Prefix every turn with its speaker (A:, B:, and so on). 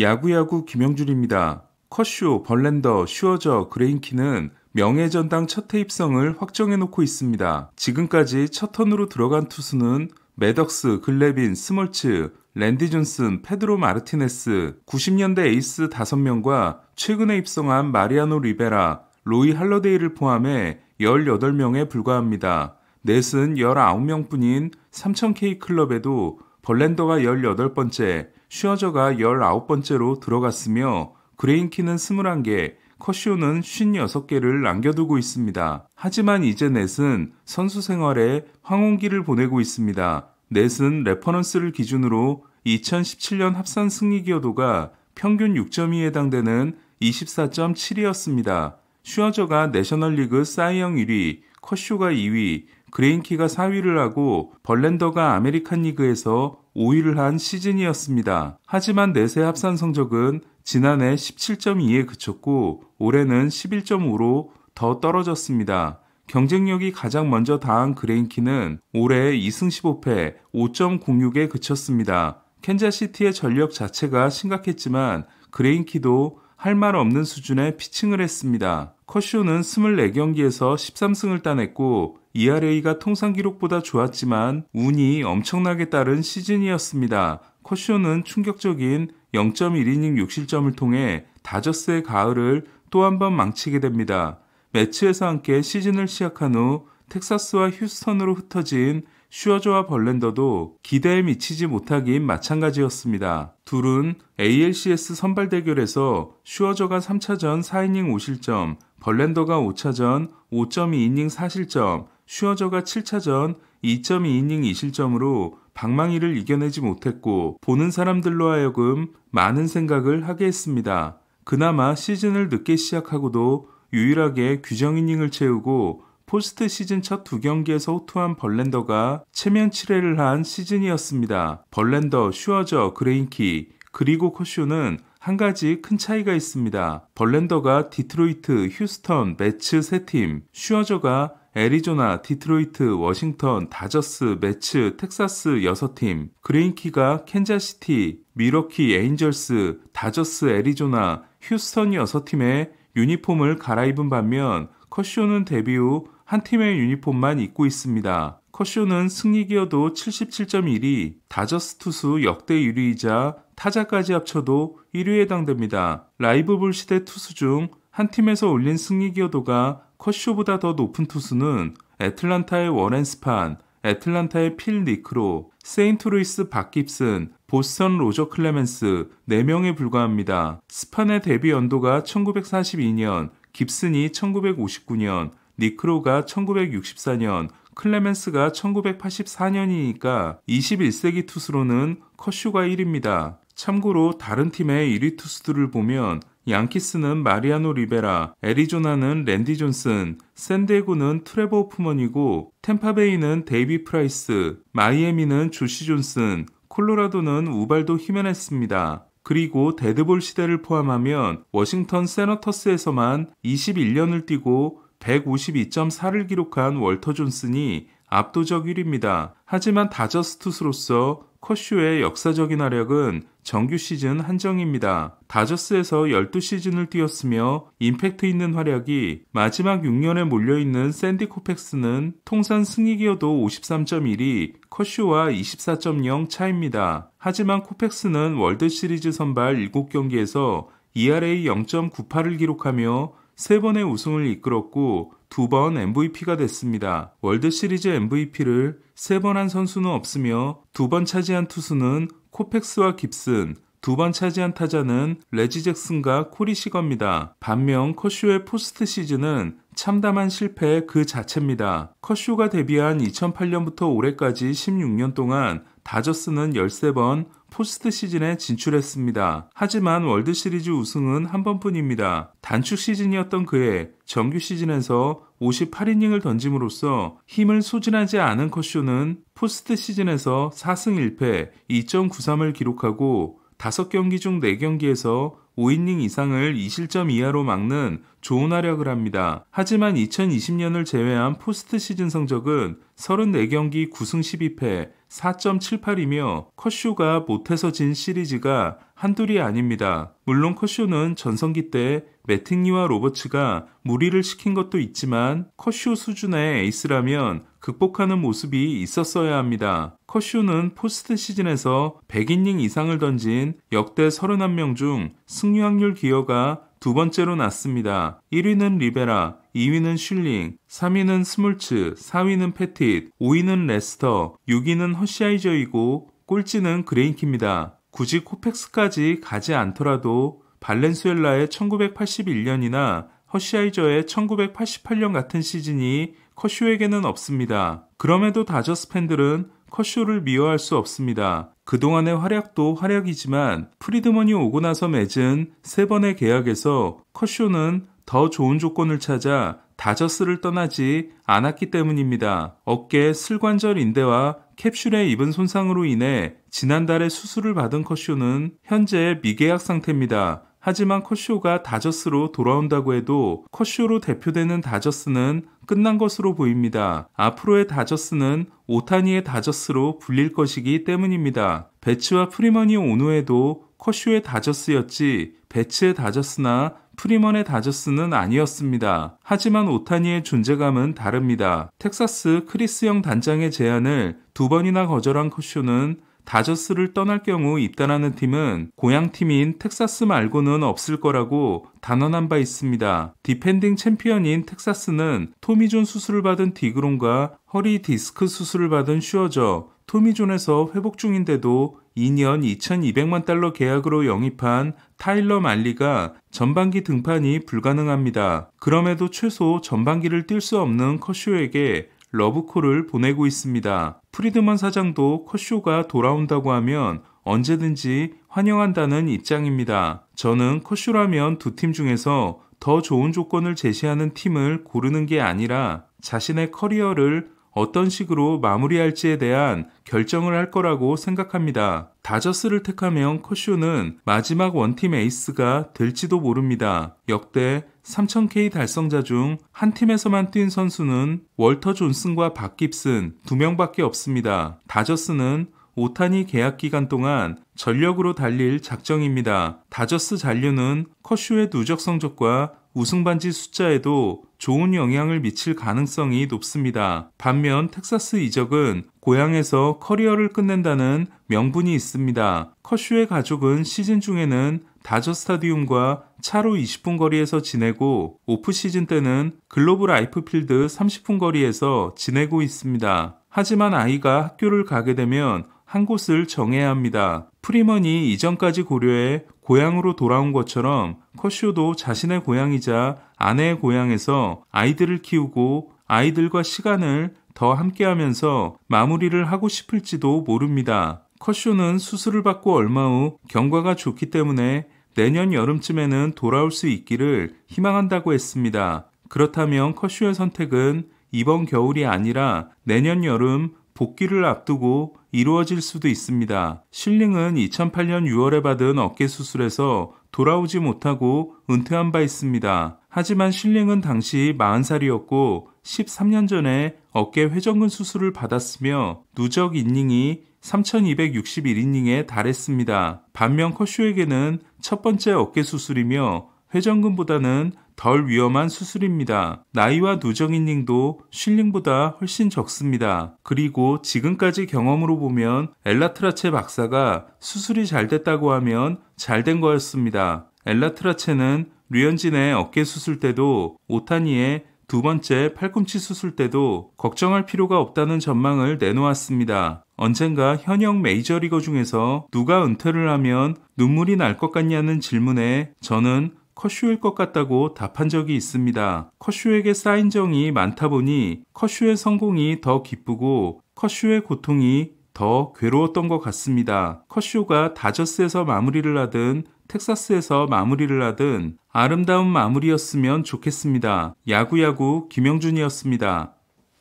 A: 야구야구 김영준입니다. 컷쇼, 벌렌더, 슈어저, 그레인키는 명예전당 첫 테입성을 확정해놓고 있습니다. 지금까지 첫 턴으로 들어간 투수는 매덕스, 글레빈, 스몰츠, 랜디 존슨, 페드로 마르티네스, 90년대 에이스 5명과 최근에 입성한 마리아노 리베라, 로이 할러데이를 포함해 18명에 불과합니다. 넷은 19명 뿐인 3000K 클럽에도 벌렌더가 18번째, 슈어저가 19번째로 들어갔으며 그레인키는 21개, 커쇼는 56개를 남겨두고 있습니다. 하지만 이제 넷은 선수 생활에 황혼기를 보내고 있습니다. 넷은 레퍼런스를 기준으로 2017년 합산 승리 기여도가 평균 6 2에 해당되는 24.7이었습니다. 슈어저가 내셔널리그 사이영 1위, 커쇼가 2위, 그레인키가 4위를 하고 벌렌더가 아메리칸 리그에서 5위를 한 시즌이었습니다. 하지만 내세 합산 성적은 지난해 17.2에 그쳤고 올해는 11.5로 더 떨어졌습니다. 경쟁력이 가장 먼저 다한 그레인키는 올해 2승 15패 5.06에 그쳤습니다. 캔자시티의 전력 자체가 심각했지만 그레인키도 할 말 없는 수준의 피칭을 했습니다. 커쇼는 24경기에서 13승을 따냈고 ERA가 통상 기록보다 좋았지만 운이 엄청나게 따른 시즌이었습니다. 커쇼는 충격적인 0.1이닝 6실점을 통해 다저스의 가을을 또 한 번 망치게 됩니다. 매치에서 함께 시즌을 시작한 후 텍사스와 휴스턴으로 흩어진 슈어저와 벌렌더도 기대에 미치지 못하기인 마찬가지였습니다. 둘은 ALCS 선발 대결에서 슈어저가 3차전 4이닝 5실점, 벌렌더가 5차전 5.2이닝 4실점, 슈어저가 7차전 2.2이닝 2실점으로 방망이를 이겨내지 못했고 보는 사람들로 하여금 많은 생각을 하게 했습니다. 그나마 시즌을 늦게 시작하고도 유일하게 규정 이닝을 채우고 포스트 시즌 첫 두 경기에서 호투한 벌렌더가 체면 치레를 한 시즌이었습니다. 벌렌더, 슈어저, 그레인키, 그리고 코쇼는 한 가지 큰 차이가 있습니다. 벌렌더가 디트로이트, 휴스턴, 매츠 세 팀, 슈어저가 애리조나, 디트로이트, 워싱턴, 다저스, 매츠, 텍사스 6팀, 그레인키가 캔자시티, 미러키, 에인절스, 다저스, 애리조나, 휴스턴 6팀의 유니폼을 갈아입은 반면 커쇼는 데뷔 후한 팀의 유니폼만 입고 있습니다. 커쇼는 승리 기여도 77.1이 다저스 투수 역대 1위이자 타자까지 합쳐도 1위에 해당됩니다. 라이브볼 시대 투수 중 한 팀에서 올린 승리 기여도가 커쇼보다 더 높은 투수는 애틀란타의 워렌 스판, 애틀란타의 필 니크로, 세인트루이스 박 깁슨, 보스턴 로저 클레멘스 4명에 불과합니다. 스판의 데뷔 연도가 1942년, 깁슨이 1959년, 니크로가 1964년, 클레멘스가 1984년이니까 21세기 투수로는 커슈가 1위입니다. 참고로 다른 팀의 1위 투수들을 보면 양키스는 마리아노 리베라, 애리조나는 랜디 존슨, 샌디에고는 트레버 오프먼이고 템파베이는 데이비 프라이스, 마이애미는 조시 존슨, 콜로라도는 우발도 히메네스입니다. 그리고 데드볼 시대를 포함하면 워싱턴 세너터스에서만 21년을 뛰고 152.4를 기록한 월터 존슨이 압도적 1위입니다. 하지만 다저스 투수로서 커쇼의 역사적인 활약은 정규 시즌 한정입니다. 다저스에서 12시즌을 뛰었으며 임팩트 있는 활약이 마지막 6년에 몰려있는 샌디 코펙스는 통산 승리기여도 53.1이 커쇼와 24.0 차입니다. 하지만 코펙스는 월드시리즈 선발 7경기에서 ERA 0.98을 기록하며 세 번의 우승을 이끌었고 두 번 MVP가 됐습니다. 월드 시리즈 MVP를 세 번 한 선수는 없으며 두 번 차지한 투수는 코펙스와 깁슨, 두 번 차지한 타자는 레지 잭슨과 코리 시거입니다. 반면 커쇼의 포스트 시즌은 참담한 실패 그 자체입니다. 커쇼가 데뷔한 2008년부터 올해까지 16년 동안 다저스는 13번, 포스트 시즌에 진출했습니다. 하지만 월드 시리즈 우승은 한 번뿐입니다. 단축 시즌이었던 그해 정규 시즌에서 58이닝을 던짐으로써 힘을 소진하지 않은 커쇼는 포스트 시즌에서 4승 1패 2.93을 기록하고 5경기 중 4경기에서 5이닝 이상을 2실점 이하로 막는 좋은 활약을 합니다. 하지만 2020년을 제외한 포스트 시즌 성적은 34경기 9승 12패, 4.78이며 컷쇼가 못해서 진 시리즈가 한둘이 아닙니다. 물론 컷쇼는 전성기 때 매팅리와 로버츠가 무리를 시킨 것도 있지만 컷쇼 수준의 에이스라면 극복하는 모습이 있었어야 합니다. 컷쇼는 포스트 시즌에서 100이닝 이상을 던진 역대 31명 중 승리 확률 기여가 두 번째로 낮습니다. 1위는 리베라, 2위는 슐링, 3위는 스물츠, 4위는 패핏, 5위는 레스터, 6위는 허시아이저이고 꼴찌는 그레인키입니다. 굳이 코펙스까지 가지 않더라도 발렌수엘라의 1981년이나 허시아이저의 1988년 같은 시즌이 커쇼에게는 없습니다. 그럼에도 다저스 팬들은 커쇼를 미워할 수 없습니다. 그동안의 활약도 활약이지만 프리드먼이 오고 나서 맺은 세 번의 계약에서 커쇼는 더 좋은 조건을 찾아 다저스를 떠나지 않았기 때문입니다. 어깨 슬관절 인대와 캡슐에 입은 손상으로 인해 지난달에 수술을 받은 커쇼는 현재 미계약 상태입니다. 하지만 커쇼가 다저스로 돌아온다고 해도 커쇼로 대표되는 다저스는 끝난 것으로 보입니다. 앞으로의 다저스는 오타니의 다저스로 불릴 것이기 때문입니다. 배츠와 프리먼이 온 후에도 커쇼의 다저스였지 배츠의 다저스나 프리먼의 다저스는 아니었습니다. 하지만 오타니의 존재감은 다릅니다. 텍사스 크리스형 단장의 제안을 두 번이나 거절한 커쇼는 다저스를 떠날 경우 입단하는 팀은 고향 팀인 텍사스 말고는 없을 거라고 단언한 바 있습니다. 디펜딩 챔피언인 텍사스는 토미존 수술을 받은 디그론과 허리 디스크 수술을 받은 슈어저, 토미존에서 회복 중인데도 2년 2,200만 달러 계약으로 영입한 타일러 말리가 전반기 등판이 불가능합니다. 그럼에도 최소 전반기를 뛸 수 없는 커쇼에게 러브콜을 보내고 있습니다. 프리드먼 사장도 컷쇼가 돌아온다고 하면 언제든지 환영한다는 입장입니다. 저는 컷쇼라면 두 팀 중에서 더 좋은 조건을 제시하는 팀을 고르는 게 아니라 자신의 커리어를 어떤 식으로 마무리할지에 대한 결정을 할 거라고 생각합니다. 다저스를 택하면 커쇼는 마지막 원팀 에이스가 될지도 모릅니다. 역대 3000K 달성자 중 한 팀에서만 뛴 선수는 월터 존슨과 박 깁슨 두 명밖에 없습니다. 다저스는 오타니 계약 기간 동안 전력으로 달릴 작정입니다. 다저스 잔류는 커쇼의 누적 성적과 우승 반지 숫자에도 좋은 영향을 미칠 가능성이 높습니다. 반면 텍사스 이적은 고향에서 커리어를 끝낸다는 명분이 있습니다. 커슈의 가족은 시즌 중에는 다저 스타디움과 차로 20분 거리에서 지내고 오프 시즌 때는 글로브 라이프필드 30분 거리에서 지내고 있습니다. 하지만 아이가 학교를 가게 되면 한 곳을 정해야 합니다. 프리먼이 이전까지 고려해 고향으로 돌아온 것처럼 커쇼도 자신의 고향이자 아내의 고향에서 아이들을 키우고 아이들과 시간을 더 함께하면서 마무리를 하고 싶을지도 모릅니다. 커쇼는 수술을 받고 얼마 후 경과가 좋기 때문에 내년 여름쯤에는 돌아올 수 있기를 희망한다고 했습니다. 그렇다면 커쇼의 선택은 이번 겨울이 아니라 내년 여름 복귀를 앞두고 이루어질 수도 있습니다. 실링은 2008년 6월에 받은 어깨 수술에서 돌아오지 못하고 은퇴한 바 있습니다. 하지만 실링은 당시 40살이었고 13년 전에 어깨 회전근 수술을 받았으며 누적 인닝이 3,261이닝에 달했습니다. 반면 커쇼에게는 첫 번째 어깨 수술이며 회전근보다는 덜 위험한 수술입니다. 나이와 누정인 링도 쉴링보다 훨씬 적습니다. 그리고 지금까지 경험으로 보면 엘라트라체 박사가 수술이 잘 됐다고 하면 잘 된 거였습니다. 엘라트라체는 류현진의 어깨 수술 때도 오타니의 두 번째 팔꿈치 수술 때도 걱정할 필요가 없다는 전망을 내놓았습니다. 언젠가 현역 메이저리거 중에서 누가 은퇴를 하면 눈물이 날 것 같냐는 질문에 저는 커슈일것 같다고 답한 적이 있습니다. 커슈에게 쌓인 정이 많다 보니 커슈의 성공이 더 기쁘고 커슈의 고통이 더 괴로웠던 것 같습니다. 커슈가 다저스에서 마무리를 하든 텍사스에서 마무리를 하든 아름다운 마무리였으면 좋겠습니다. 야구야구 김영준이었습니다.